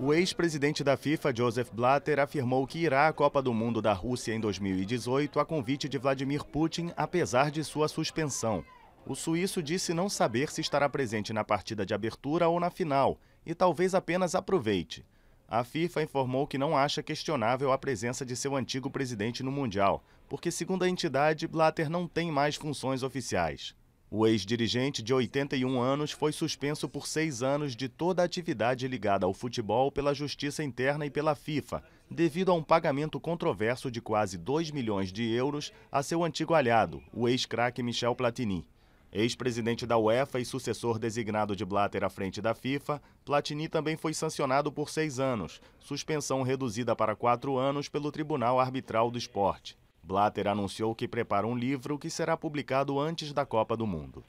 O ex-presidente da FIFA, Joseph Blatter, afirmou que irá à Copa do Mundo da Rússia em 2018 a convite de Vladimir Putin, apesar de sua suspensão. O suíço disse não saber se estará presente na partida de abertura ou na final, e talvez apenas aproveite. A FIFA informou que não acha questionável a presença de seu antigo presidente no Mundial, porque, segundo a entidade, Blatter não tem mais funções oficiais. O ex-dirigente de 81 anos foi suspenso por seis anos de toda a atividade ligada ao futebol pela Justiça Interna e pela FIFA, devido a um pagamento controverso de quase 2 milhões de euros a seu antigo aliado, o ex-craque Michel Platini. Ex-presidente da UEFA e sucessor designado de Blatter à frente da FIFA, Platini também foi sancionado por seis anos, suspensão reduzida para quatro anos pelo Tribunal Arbitral do Esporte. Blatter anunciou que prepara um livro que será publicado antes da Copa do Mundo.